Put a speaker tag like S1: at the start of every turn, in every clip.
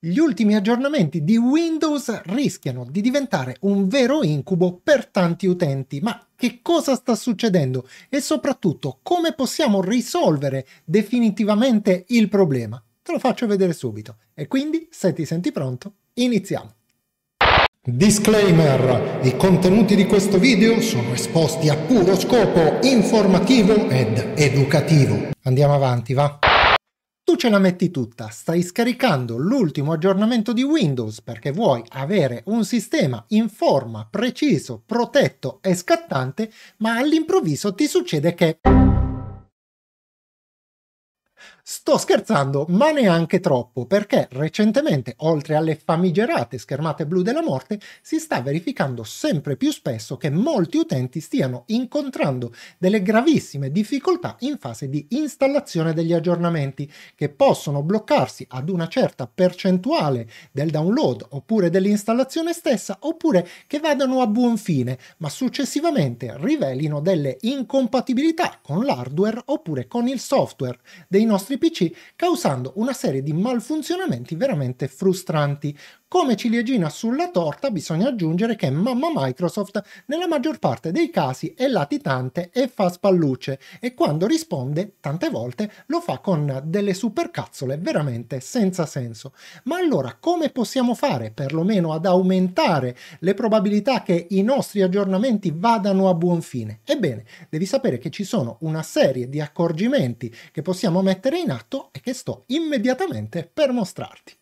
S1: Gli ultimi aggiornamenti di Windows rischiano di diventare un vero incubo per tanti utenti, ma che cosa sta succedendo e soprattutto come possiamo risolvere definitivamente il problema? Te lo faccio vedere subito e quindi se ti senti pronto, iniziamo. Disclaimer, i contenuti di questo video sono esposti a puro scopo informativo ed educativo. Andiamo avanti, va? tu ce la metti tutta, stai scaricando l'ultimo aggiornamento di Windows perché vuoi avere un sistema in forma, preciso, protetto e scattante, ma all'improvviso ti succede che... Sto scherzando, ma neanche troppo, perché recentemente, oltre alle famigerate schermate blu della morte, si sta verificando sempre più spesso che molti utenti stiano incontrando delle gravissime difficoltà in fase di installazione degli aggiornamenti, che possono bloccarsi ad una certa percentuale del download oppure dell'installazione stessa, oppure che vadano a buon fine, ma successivamente rivelino delle incompatibilità con l'hardware oppure con il software dei nostri di PC, causando una serie di malfunzionamenti veramente frustranti. Come ciliegina sulla torta bisogna aggiungere che mamma Microsoft nella maggior parte dei casi è latitante e fa spallucce e quando risponde tante volte lo fa con delle supercazzole veramente senza senso. Ma allora come possiamo fare perlomeno ad aumentare le probabilità che i nostri aggiornamenti vadano a buon fine? Ebbene, devi sapere che ci sono una serie di accorgimenti che possiamo mettere in in atto e che sto immediatamente per mostrarti.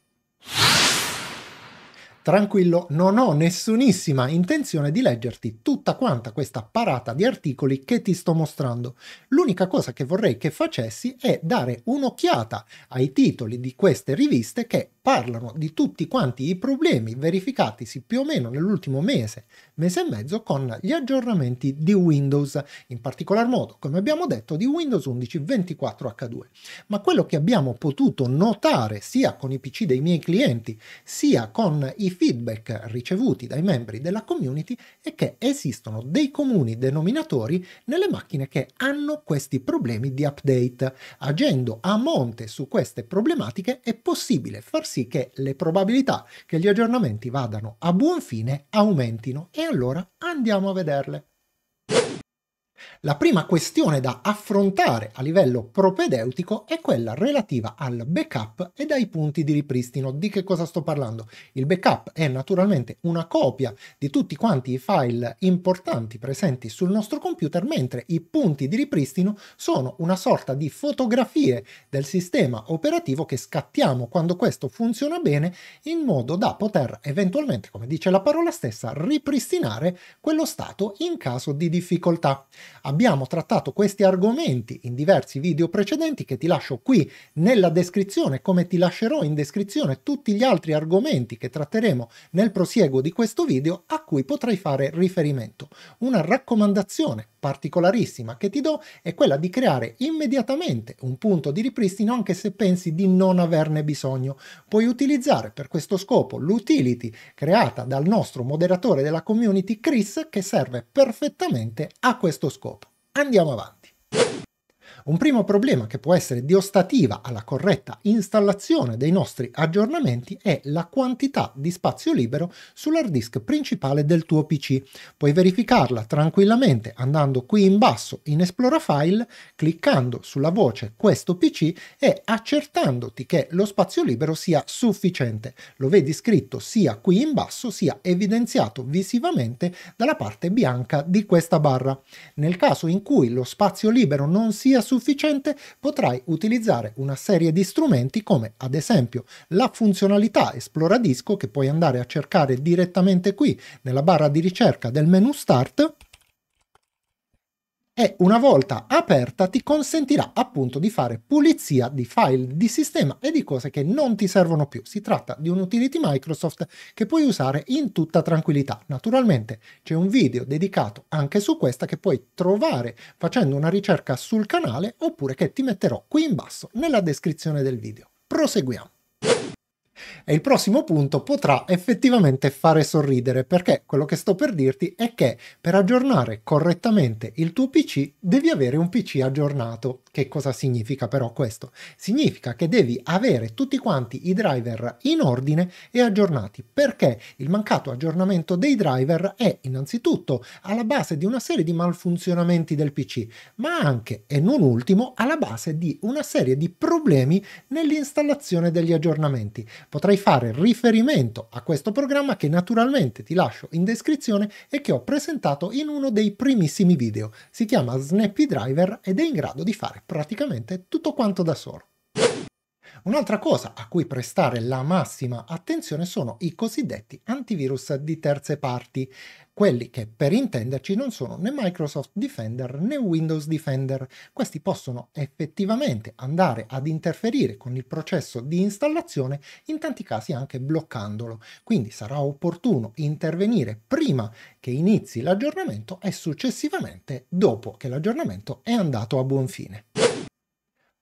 S1: Tranquillo, non ho nessunissima intenzione di leggerti tutta quanta questa parata di articoli che ti sto mostrando. L'unica cosa che vorrei che facessi è dare un'occhiata ai titoli di queste riviste che parlano di tutti quanti i problemi verificatisi più o meno nell'ultimo mese, mese e mezzo con gli aggiornamenti di Windows, in particolar modo, come abbiamo detto, di Windows 11 24H2. Ma quello che abbiamo potuto notare sia con i PC dei miei clienti, sia con i feedback ricevuti dai membri della community è che esistono dei comuni denominatori nelle macchine che hanno questi problemi di update. Agendo a monte su queste problematiche è possibile far sì che le probabilità che gli aggiornamenti vadano a buon fine aumentino e allora andiamo a vederle. La prima questione da affrontare a livello propedeutico è quella relativa al backup e ai punti di ripristino. Di che cosa sto parlando? Il backup è naturalmente una copia di tutti quanti i file importanti presenti sul nostro computer, mentre i punti di ripristino sono una sorta di fotografie del sistema operativo che scattiamo quando questo funziona bene in modo da poter eventualmente, come dice la parola stessa, ripristinare quello stato in caso di difficoltà. Abbiamo trattato questi argomenti in diversi video precedenti che ti lascio qui nella descrizione, come ti lascerò in descrizione tutti gli altri argomenti che tratteremo nel prosieguo di questo video a cui potrai fare riferimento. Una raccomandazione particolarissima che ti do è quella di creare immediatamente un punto di ripristino anche se pensi di non averne bisogno. Puoi utilizzare per questo scopo l'utility creata dal nostro moderatore della community Chris che serve perfettamente a questo scopo. Andiamo avanti. Un primo problema che può essere di ostativa alla corretta installazione dei nostri aggiornamenti è la quantità di spazio libero sull'hard disk principale del tuo PC. Puoi verificarla tranquillamente andando qui in basso in Esplora File, cliccando sulla voce Questo PC e accertandoti che lo spazio libero sia sufficiente. Lo vedi scritto sia qui in basso sia evidenziato visivamente dalla parte bianca di questa barra. Nel caso in cui lo spazio libero non sia sufficiente, sufficiente potrai utilizzare una serie di strumenti come ad esempio la funzionalità esplora disco che puoi andare a cercare direttamente qui nella barra di ricerca del menu start e una volta aperta ti consentirà appunto di fare pulizia di file di sistema e di cose che non ti servono più. Si tratta di un utility Microsoft che puoi usare in tutta tranquillità. Naturalmente c'è un video dedicato anche su questa che puoi trovare facendo una ricerca sul canale oppure che ti metterò qui in basso nella descrizione del video. Proseguiamo. E il prossimo punto potrà effettivamente fare sorridere perché quello che sto per dirti è che per aggiornare correttamente il tuo PC devi avere un PC aggiornato. Che cosa significa però questo? Significa che devi avere tutti quanti i driver in ordine e aggiornati perché il mancato aggiornamento dei driver è innanzitutto alla base di una serie di malfunzionamenti del PC ma anche e non ultimo alla base di una serie di problemi nell'installazione degli aggiornamenti potrai fare riferimento a questo programma che naturalmente ti lascio in descrizione e che ho presentato in uno dei primissimi video. Si chiama Snappy Driver ed è in grado di fare praticamente tutto quanto da solo. Un'altra cosa a cui prestare la massima attenzione sono i cosiddetti antivirus di terze parti, quelli che per intenderci non sono né Microsoft Defender né Windows Defender. Questi possono effettivamente andare ad interferire con il processo di installazione, in tanti casi anche bloccandolo. Quindi sarà opportuno intervenire prima che inizi l'aggiornamento e successivamente dopo che l'aggiornamento è andato a buon fine.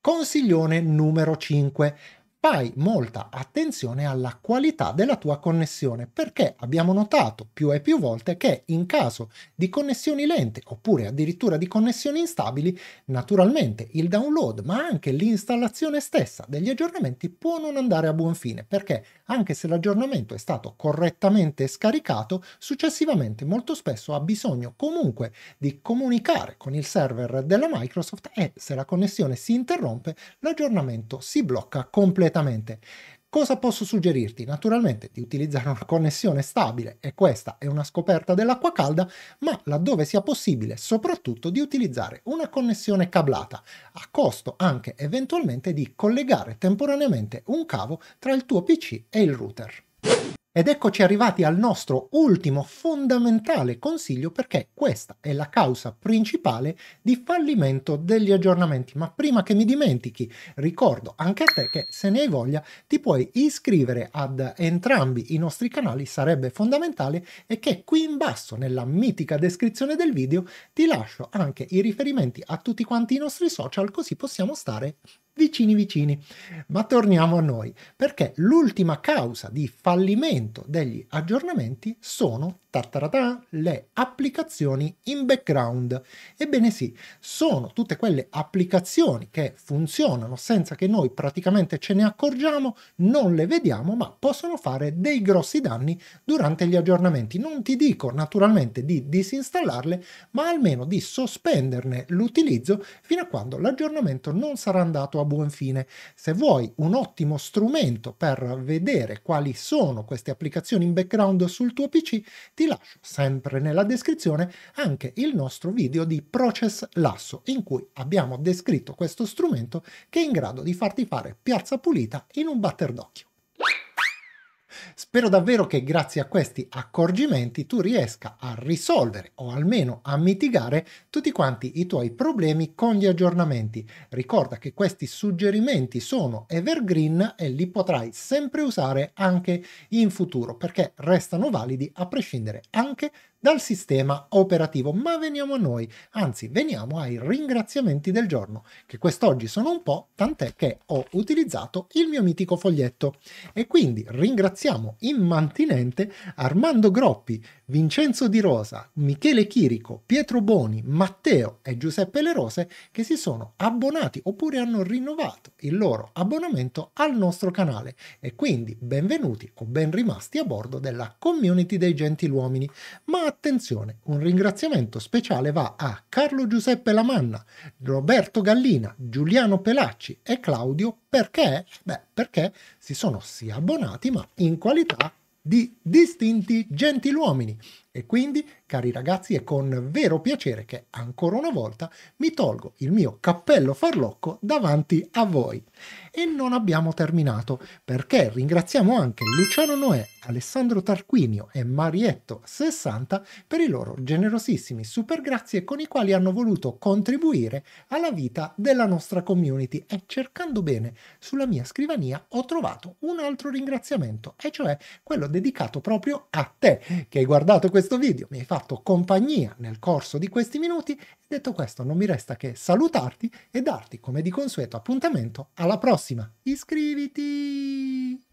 S1: Consiglione numero 5 fai molta attenzione alla qualità della tua connessione perché abbiamo notato più e più volte che in caso di connessioni lente oppure addirittura di connessioni instabili naturalmente il download ma anche l'installazione stessa degli aggiornamenti può non andare a buon fine perché anche se l'aggiornamento è stato correttamente scaricato successivamente molto spesso ha bisogno comunque di comunicare con il server della Microsoft e se la connessione si interrompe l'aggiornamento si blocca completamente perfettamente. Cosa posso suggerirti? Naturalmente di utilizzare una connessione stabile e questa è una scoperta dell'acqua calda, ma laddove sia possibile soprattutto di utilizzare una connessione cablata, a costo anche eventualmente di collegare temporaneamente un cavo tra il tuo PC e il router. Ed eccoci arrivati al nostro ultimo fondamentale consiglio perché questa è la causa principale di fallimento degli aggiornamenti. Ma prima che mi dimentichi, ricordo anche a te che se ne hai voglia ti puoi iscrivere ad entrambi i nostri canali, sarebbe fondamentale e che qui in basso nella mitica descrizione del video ti lascio anche i riferimenti a tutti quanti i nostri social così possiamo stare vicini vicini. Ma torniamo a noi, perché l'ultima causa di fallimento degli aggiornamenti sono tartarata, le applicazioni in background. Ebbene sì, sono tutte quelle applicazioni che funzionano senza che noi praticamente ce ne accorgiamo, non le vediamo, ma possono fare dei grossi danni durante gli aggiornamenti. Non ti dico naturalmente di disinstallarle, ma almeno di sospenderne l'utilizzo fino a quando l'aggiornamento non sarà andato a buon fine. Se vuoi un ottimo strumento per vedere quali sono queste applicazioni in background sul tuo PC, ti ti lascio sempre nella descrizione anche il nostro video di Process Lasso in cui abbiamo descritto questo strumento che è in grado di farti fare piazza pulita in un batter d'occhio. Spero davvero che grazie a questi accorgimenti tu riesca a risolvere o almeno a mitigare tutti quanti i tuoi problemi con gli aggiornamenti. Ricorda che questi suggerimenti sono evergreen e li potrai sempre usare anche in futuro perché restano validi a prescindere anche dal sistema operativo. Ma veniamo a noi, anzi veniamo ai ringraziamenti del giorno, che quest'oggi sono un po', tant'è che ho utilizzato il mio mitico foglietto. E quindi ringraziamo in mantinente Armando Groppi, Vincenzo Di Rosa, Michele Chirico, Pietro Boni, Matteo e Giuseppe Le Rose che si sono abbonati oppure hanno rinnovato il loro abbonamento al nostro canale e quindi benvenuti o ben rimasti a bordo della community dei gentiluomini. Ma a Attenzione, un ringraziamento speciale va a Carlo Giuseppe Lamanna, Roberto Gallina, Giuliano Pelacci e Claudio perché? Beh, perché si sono sì abbonati ma in qualità di distinti gentiluomini e quindi, cari ragazzi, è con vero piacere che ancora una volta mi tolgo il mio cappello farlocco davanti a voi. E non abbiamo terminato, perché ringraziamo anche Luciano Noè, Alessandro Tarquinio e Marietto 60 per i loro generosissimi super grazie con i quali hanno voluto contribuire alla vita della nostra community. E cercando bene sulla mia scrivania ho trovato un altro ringraziamento, e cioè quello dedicato proprio a te che hai guardato questo questo video, mi hai fatto compagnia nel corso di questi minuti detto questo non mi resta che salutarti e darti come di consueto appuntamento alla prossima. Iscriviti!